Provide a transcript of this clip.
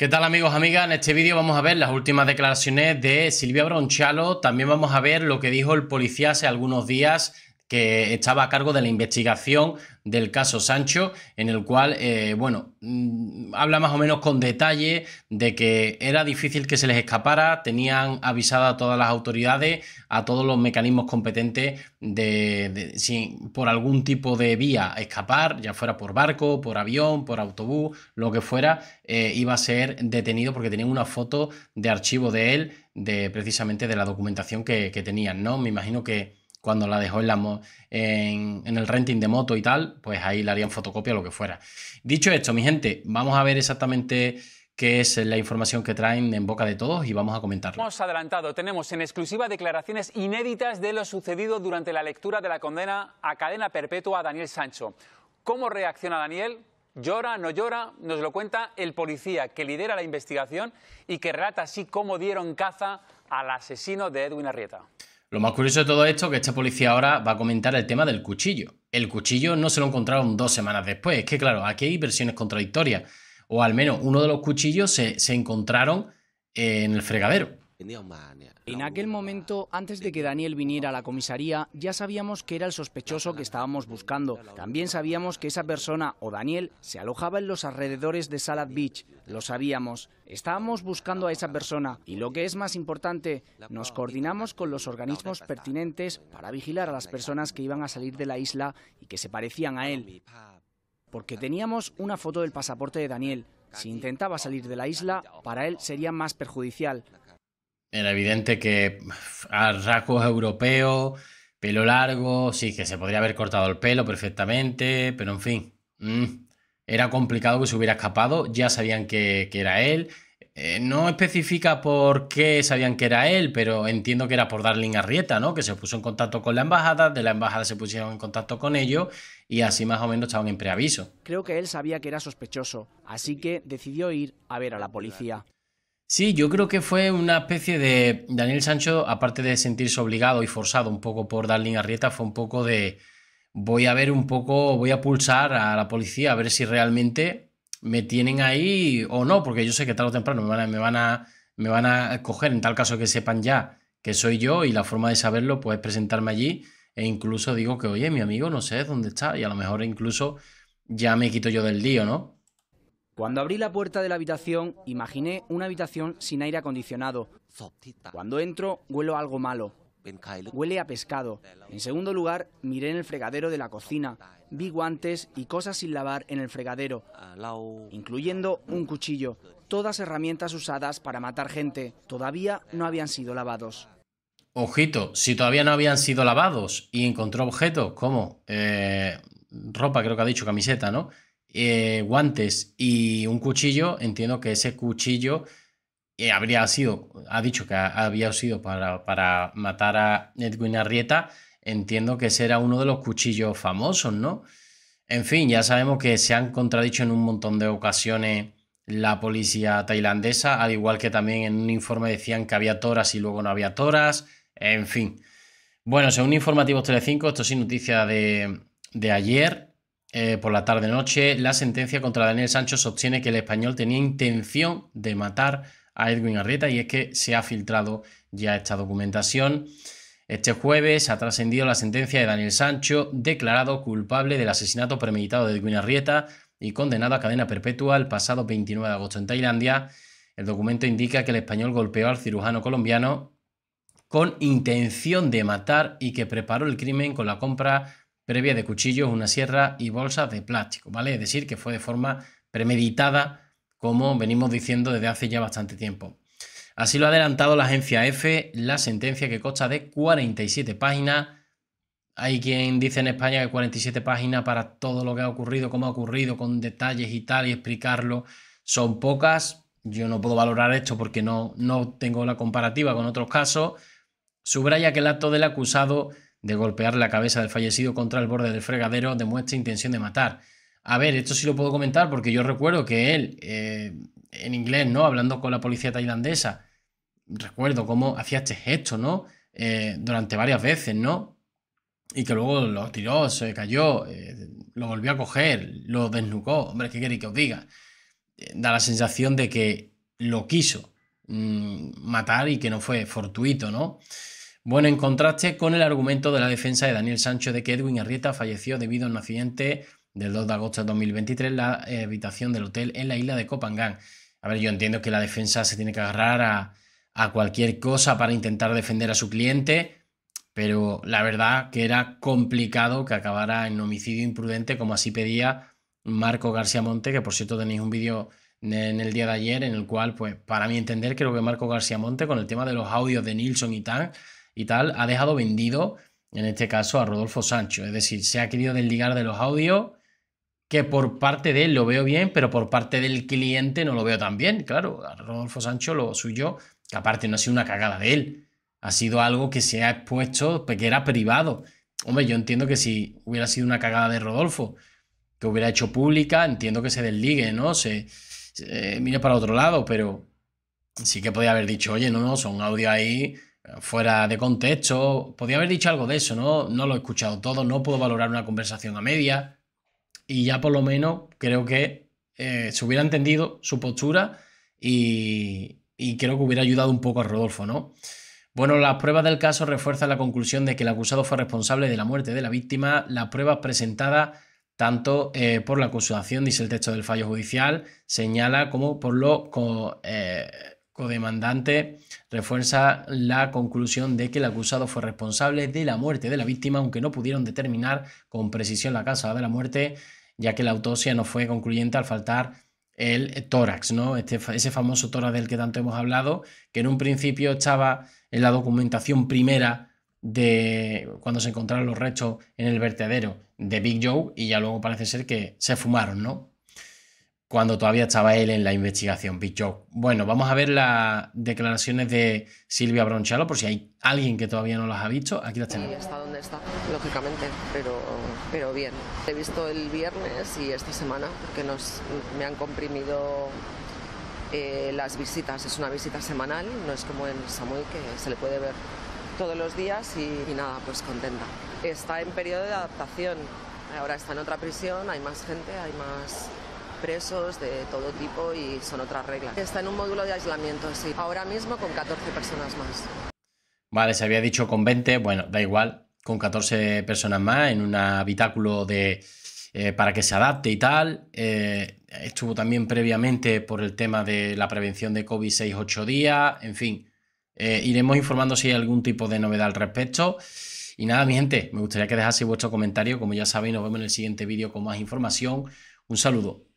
¿Qué tal amigos, amigas? En este vídeo vamos a ver las últimas declaraciones de Silvia Bronchalo. También vamos a ver lo que dijo el policía hace algunos días que estaba a cargo de la investigación del caso Sancho, en el cual, eh, bueno, mm, habla más o menos con detalle de que era difícil que se les escapara, tenían avisada a todas las autoridades, a todos los mecanismos competentes de, si por algún tipo de vía escapar, ya fuera por barco, por avión, por autobús, lo que fuera, eh, iba a ser detenido porque tenían una foto de archivo de él, de precisamente de la documentación que, que tenían, ¿no? Me imagino que cuando la dejó en, en, el renting de moto y tal, pues ahí le harían fotocopia o lo que fuera. Dicho esto, mi gente, vamos a ver exactamente qué es la información que traen en boca de todos y vamos a comentarlo. Hemos adelantado, tenemos en exclusiva declaraciones inéditas de lo sucedido durante la lectura de la condena a cadena perpetua a Daniel Sancho. ¿Cómo reacciona Daniel? ¿Llora, no llora? Nos lo cuenta el policía que lidera la investigación y que relata así cómo dieron caza al asesino de Edwin Arrieta. Lo más curioso de todo esto es que esta policía ahora va a comentar el tema del cuchillo. El cuchillo no se lo encontraron dos semanas después. Es que, claro, aquí hay versiones contradictorias. O al menos uno de los cuchillos se, se encontraron en el fregadero. En aquel momento, antes de que Daniel viniera a la comisaría, ya sabíamos que era el sospechoso que estábamos buscando. También sabíamos que esa persona o Daniel se alojaba en los alrededores de Salad Beach. Lo sabíamos. Estábamos buscando a esa persona y lo que es más importante, nos coordinamos con los organismos pertinentes para vigilar a las personas que iban a salir de la isla y que se parecían a él. Porque teníamos una foto del pasaporte de Daniel. Si intentaba salir de la isla, para él sería más perjudicial. Era evidente que a rasgos europeos, pelo largo, sí, que se podría haber cortado el pelo perfectamente, pero en fin. Mm, era complicado que se hubiera escapado, ya sabían que, era él. Eh, no especifica por qué sabían que era él, pero entiendo que era por Darling Arrieta, ¿no? Que se puso en contacto con la embajada, de la embajada se pusieron en contacto con ellos y así más o menos estaban en preaviso. Creo que él sabía que era sospechoso, así que decidió ir a ver a la policía. Sí, yo creo que fue una especie de. Daniel Sancho, aparte de sentirse obligado y forzado un poco por Darling Arrieta, fue un poco de. Voy a ver un poco, voy a pulsar a la policía a ver si realmente me tienen ahí o no, porque yo sé que tarde o temprano me van a, me van a, me en tal caso que sepan ya que soy yo, y la forma de saberlo, pues es presentarme allí. E incluso digo que, oye, mi amigo, no sé dónde está, y a lo mejor incluso ya me quito yo del lío, ¿no? Cuando abrí la puerta de la habitación, imaginé una habitación sin aire acondicionado. Cuando entro, huelo algo malo. Huele a pescado. En segundo lugar, miré en el fregadero de la cocina. Vi guantes y cosas sin lavar en el fregadero, incluyendo un cuchillo. Todas herramientas usadas para matar gente. Todavía no habían sido lavados. Ojito, si todavía no habían sido lavados y encontró objetos como eh, ropa, creo que ha dicho camiseta, ¿no? Eh, guantes y un cuchillo, entiendo que ese cuchillo eh, habría sido, ha dicho que había sido para, matar a Edwin Arrieta, entiendo que ese era uno de los cuchillos famosos, ¿no? En fin, ya sabemos que se han contradicho en un montón de ocasiones la policía tailandesa, al igual que también en un informe decían que había toras y luego no había toras, en fin. Bueno, según informativos Telecinco, esto es noticia de, de ayer, eh, por la tarde-noche, la sentencia contra Daniel Sancho sostiene que el español tenía intención de matar a Edwin Arrieta y es que se ha filtrado ya esta documentación. Este jueves ha trascendido la sentencia de Daniel Sancho, declarado culpable del asesinato premeditado de Edwin Arrieta y condenado a cadena perpetua el pasado 29 de agosto en Tailandia. El documento indica que el español golpeó al cirujano colombiano con intención de matar y que preparó el crimen con la compra previa de cuchillos, una sierra y bolsas de plástico, ¿vale? Es decir, que fue de forma premeditada, como venimos diciendo desde hace ya bastante tiempo. Así lo ha adelantado la agencia e F e, la sentencia que consta de 47 páginas. Hay quien dice en España que 47 páginas para todo lo que ha ocurrido, cómo ha ocurrido, con detalles y tal, y explicarlo, son pocas. Yo no puedo valorar esto porque no, no tengo la comparativa con otros casos. Subraya que el acto del acusado de golpear la cabeza del fallecido contra el borde del fregadero demuestra e intención de matar. A ver, esto sí lo puedo comentar porque yo recuerdo que él, eh, en inglés, ¿no? Hablando con la policía tailandesa, recuerdo cómo hacía este gesto, ¿no? Eh, durante varias veces, ¿no? Y que luego lo tiró, se cayó, eh, lo volvió a coger, lo desnucó. Hombre, ¿qué queréis que os diga? da la sensación de que lo quiso mm, matar y que no fue fortuito, ¿no? Bueno, en contraste con el argumento de la defensa de Daniel Sancho de que Edwin Arrieta falleció debido a un accidente del 2 de agosto de 2023 en la habitación del hotel en la isla de Copangán. A ver, yo entiendo que la defensa se tiene que agarrar a, cualquier cosa para intentar defender a su cliente, pero la verdad que era complicado que acabara en homicidio imprudente, como así pedía Marco García Monte, que por cierto tenéis un vídeo en el día de ayer en el cual, pues, para mi entender, creo que Marco García Monte, con el tema de los audios de Nilsson y tal, y tal, ha dejado vendido, en este caso, a Rodolfo Sancho. Es decir, se ha querido desligar de los audios, que por parte de él lo veo bien, pero por parte del cliente no lo veo tan bien. Claro, a Rodolfo Sancho lo suyo, que aparte no ha sido una cagada de él, ha sido algo que se ha expuesto, pues, que era privado. Hombre, yo entiendo que si hubiera sido una cagada de Rodolfo, que hubiera hecho pública, entiendo que se desligue, ¿no? Se, eh, mire para otro lado, pero sí que podía haber dicho, oye, no, no, son audios ahí fuera de contexto. Podía haber dicho algo de eso, ¿no? No lo he escuchado todo, no puedo valorar una conversación a media. Y ya por lo menos creo que eh, se hubiera entendido su postura y, creo que hubiera ayudado un poco a Rodolfo, ¿no? Bueno, las pruebas del caso refuerzan la conclusión de que el acusado fue responsable de la muerte de la víctima. Las pruebas presentadas tanto eh, por la acusación, dice el texto del fallo judicial, señala como por lo eh, codemandante refuerza la conclusión de que el acusado fue responsable de la muerte de la víctima, aunque no pudieron determinar con precisión la causa de la muerte, ya que la autopsia no fue concluyente al faltar el tórax, ¿no? Este ese famoso tórax del que tanto hemos hablado, que en un principio estaba en la documentación primera de cuando se encontraron los restos en el vertedero de Big Joe y ya luego parece ser que se fumaron, ¿no? cuando todavía estaba él en la investigación, Pichó. Bueno, vamos a ver las declaraciones de Silvia Bronchalo, por si hay alguien que todavía no las ha visto. Aquí las tenemos. Y está donde está, lógicamente, pero, pero bien. He visto el viernes y esta semana, porque nos, me han comprimido eh, las visitas. Es una visita semanal, no es como en Samuel que se le puede ver todos los días y nada, pues contenta. Está en periodo de adaptación. Ahora está en otra prisión, hay más gente, hay más presos de todo tipo y son otras reglas. Está en un módulo de aislamiento, sí, ahora mismo con 14 personas más. Vale, se había dicho con 20, bueno, da igual, con 14 personas más en un habitáculo de, eh, para que se adapte y tal. Eh, estuvo también previamente por el tema de la prevención de COVID 6-8 días, en fin. Eh, iremos informando si hay algún tipo de novedad al respecto. Y nada, mi gente, me gustaría que dejase vuestro comentario. Como ya sabéis, nos vemos en el siguiente vídeo con más información. Un saludo.